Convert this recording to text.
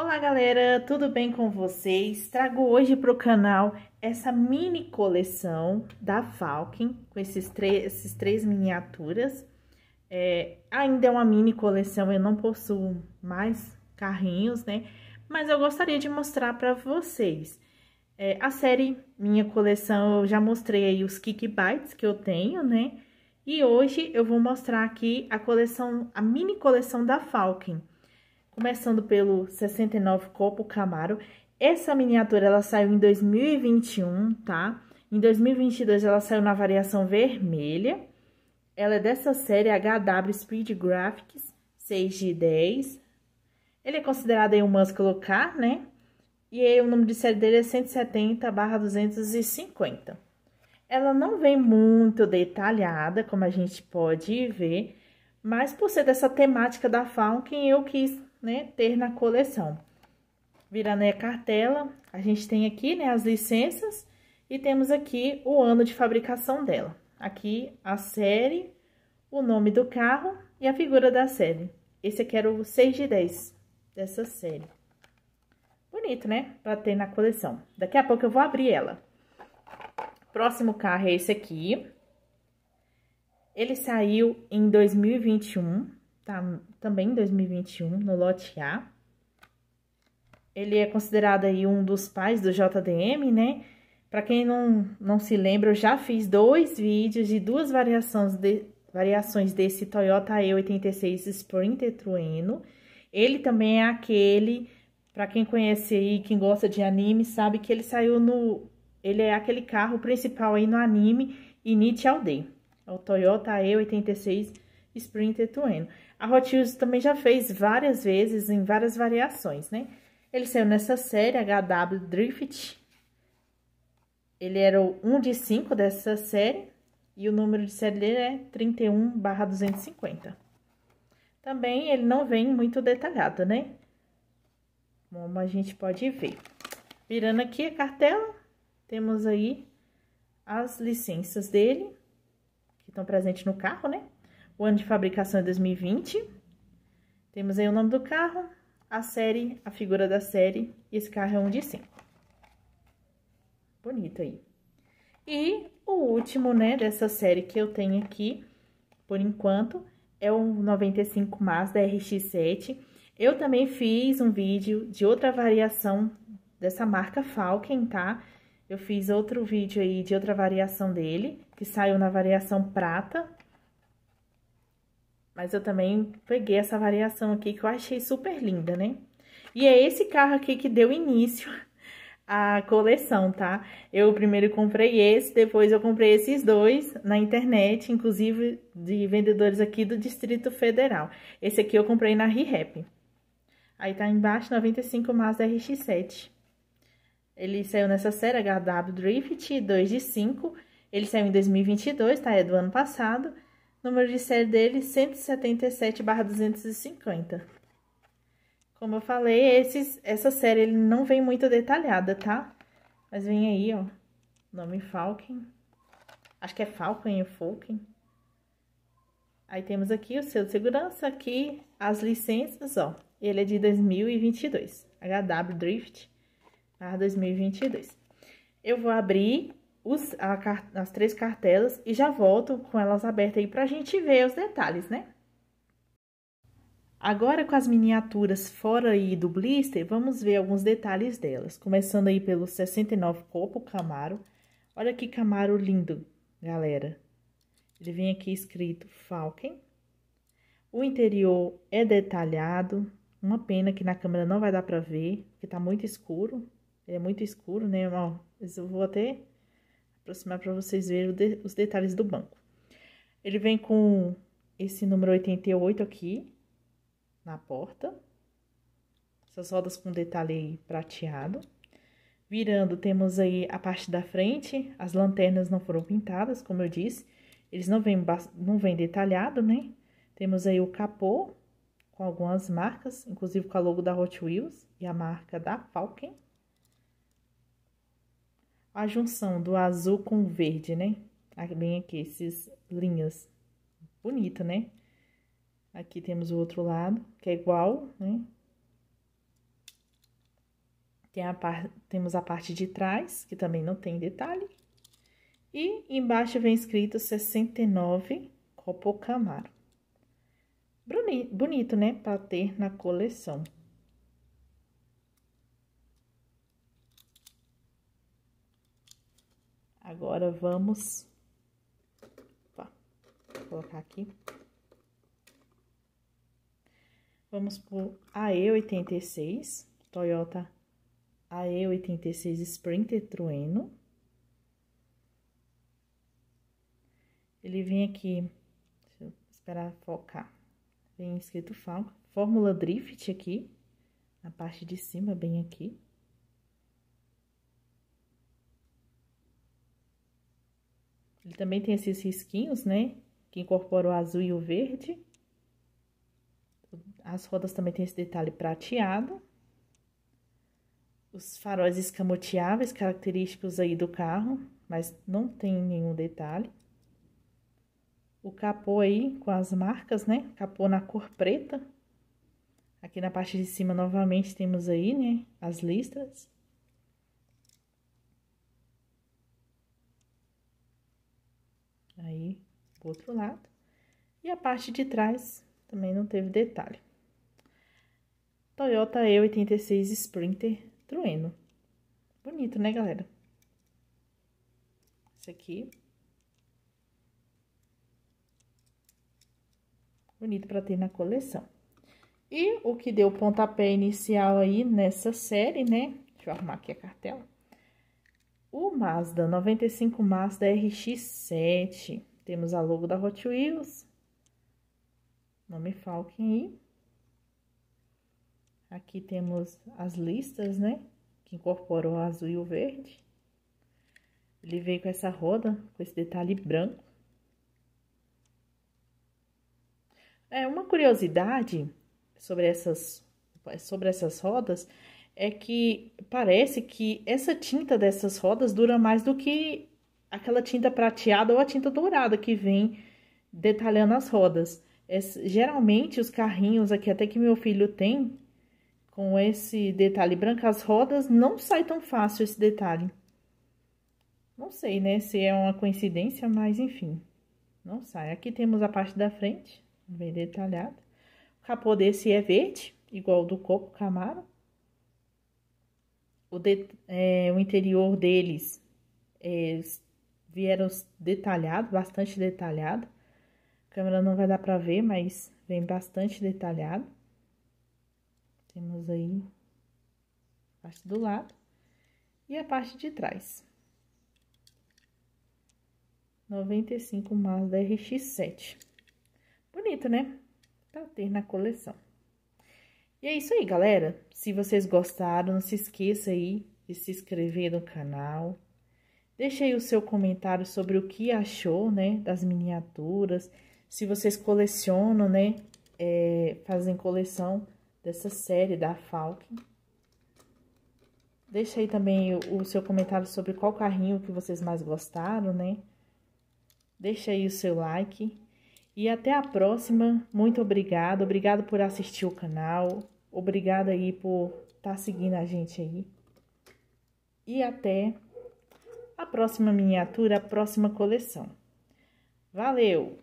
Olá galera, tudo bem com vocês? Trago hoje para o canal essa mini coleção da Falcon, com esses três, esses três miniaturas. É, ainda é uma mini coleção, eu não possuo mais carrinhos, né? Mas eu gostaria de mostrar para vocês. É, a série Minha Coleção, eu já mostrei aí os kick bites que eu tenho, né? E hoje eu vou mostrar aqui a coleção, a mini coleção da Falcon. Começando pelo 69 Copo Camaro. Essa miniatura, ela saiu em 2021, tá? Em 2022, ela saiu na variação vermelha. Ela é dessa série HW Speed Graphics 6G10. Ele é considerado aí um must colocar, né? E aí, o número de série dele é 170 barra 250. Ela não vem muito detalhada, como a gente pode ver, mas por ser dessa temática da Falcon, eu quis né, ter na coleção. a né, cartela, a gente tem aqui, né, as licenças e temos aqui o ano de fabricação dela. Aqui a série, o nome do carro e a figura da série. Esse aqui era o 6 de 10 dessa série. Bonito, né? Pra ter na coleção. Daqui a pouco eu vou abrir ela. Próximo carro é esse aqui. Ele saiu em 2021 tá também em 2021, no lote A. Ele é considerado aí um dos pais do JDM, né? Para quem não, não se lembra, eu já fiz dois vídeos de duas variações, de, variações desse Toyota E86 Sprinter Trueno. Ele também é aquele, para quem conhece aí, quem gosta de anime, sabe que ele saiu no... Ele é aquele carro principal aí no anime Initial D. É o Toyota E86 Sprinter Trueno. A Hot Wheels também já fez várias vezes, em várias variações, né? Ele saiu nessa série, HW Drift. Ele era o 1 de 5 dessa série. E o número de série dele é 31 barra 250. Também ele não vem muito detalhado, né? Como a gente pode ver. Virando aqui a cartela, temos aí as licenças dele, que estão presentes no carro, né? O ano de fabricação é 2020. Temos aí o nome do carro, a série, a figura da série. E esse carro é um de 5. Bonito aí. E o último, né, dessa série que eu tenho aqui, por enquanto, é o 95 Mazda RX-7. Eu também fiz um vídeo de outra variação dessa marca Falcon, tá? Eu fiz outro vídeo aí de outra variação dele, que saiu na variação prata, mas eu também peguei essa variação aqui que eu achei super linda, né? E é esse carro aqui que deu início à coleção, tá? Eu primeiro comprei esse, depois eu comprei esses dois na internet, inclusive de vendedores aqui do Distrito Federal. Esse aqui eu comprei na ReHap. Aí tá embaixo, 95 Mazda RX-7. Ele saiu nessa série HW Drift 2 de 5. Ele saiu em 2022, tá? É do ano passado número de série dele 177/250. Como eu falei, esses, essa série ele não vem muito detalhada, tá? Mas vem aí, ó, nome Falcon. Acho que é Falcon e Falcon. Aí temos aqui o seu de segurança, aqui as licenças, ó. Ele é de 2022, HW Drift, barra 2022. Eu vou abrir os, a, as três cartelas e já volto com elas abertas aí para a gente ver os detalhes, né? Agora, com as miniaturas fora aí do blister, vamos ver alguns detalhes delas. Começando aí pelo 69 Copo Camaro. Olha que Camaro lindo, galera. Ele vem aqui escrito Falcon. O interior é detalhado. Uma pena que na câmera não vai dar para ver, porque tá muito escuro. Ele é muito escuro, né? Ó, eu vou até aproximar para vocês verem os detalhes do banco. Ele vem com esse número 88 aqui na porta. Essas rodas com detalhe prateado. Virando, temos aí a parte da frente. As lanternas não foram pintadas, como eu disse. Eles não vêm, não vêm detalhado, né? Temos aí o capô com algumas marcas, inclusive com a logo da Hot Wheels e a marca da Falcon a junção do azul com o verde, né? A linha aqui, essas linhas. Bonita, né? Aqui temos o outro lado, que é igual, né? Tem a par... Temos a parte de trás, que também não tem detalhe. E embaixo vem escrito 69 Camaro. Bonito, né? Para ter na coleção. Agora vamos opa, colocar aqui. Vamos por AE86, Toyota AE86 Sprinter Trueno. Ele vem aqui, deixa eu esperar focar. Vem escrito Fórmula Drift aqui, na parte de cima, bem aqui. Ele também tem esses risquinhos, né? Que incorporam o azul e o verde. As rodas também tem esse detalhe prateado. Os faróis escamoteáveis, característicos aí do carro, mas não tem nenhum detalhe. O capô aí com as marcas, né? Capô na cor preta. Aqui na parte de cima novamente temos aí, né, as listras. Aí, o outro lado. E a parte de trás também não teve detalhe. Toyota E86 Sprinter Trueno. Bonito, né, galera? Esse aqui. Bonito para ter na coleção. E o que deu pontapé inicial aí nessa série, né? Deixa eu arrumar aqui a cartela. O Mazda 95 Mazda RX-7. Temos a logo da Hot Wheels. nome me Aqui temos as listas, né? Que incorporam o azul e o verde. Ele veio com essa roda, com esse detalhe branco. É, uma curiosidade sobre essas, sobre essas rodas é que parece que essa tinta dessas rodas dura mais do que aquela tinta prateada ou a tinta dourada que vem detalhando as rodas. Esse, geralmente, os carrinhos aqui, até que meu filho tem, com esse detalhe branco, as rodas não sai tão fácil esse detalhe. Não sei, né, se é uma coincidência, mas enfim, não sai. Aqui temos a parte da frente, bem detalhada. O capô desse é verde, igual do Coco Camaro o, de, é, o interior deles é, vieram detalhado, bastante detalhado. A câmera não vai dar para ver, mas vem bastante detalhado. Temos aí a parte do lado e a parte de trás. 95 da RX-7. Bonito, né? Pra ter na coleção. E é isso aí, galera. Se vocês gostaram, não se esqueça aí de se inscrever no canal. Deixe aí o seu comentário sobre o que achou, né, das miniaturas. Se vocês colecionam, né, é, fazem coleção dessa série da Falcon. Deixe aí também o, o seu comentário sobre qual carrinho que vocês mais gostaram, né. Deixe aí o seu like. E até a próxima. Muito obrigado. Obrigado por assistir o canal. Obrigada aí por estar tá seguindo a gente aí. E até a próxima miniatura, a próxima coleção. Valeu!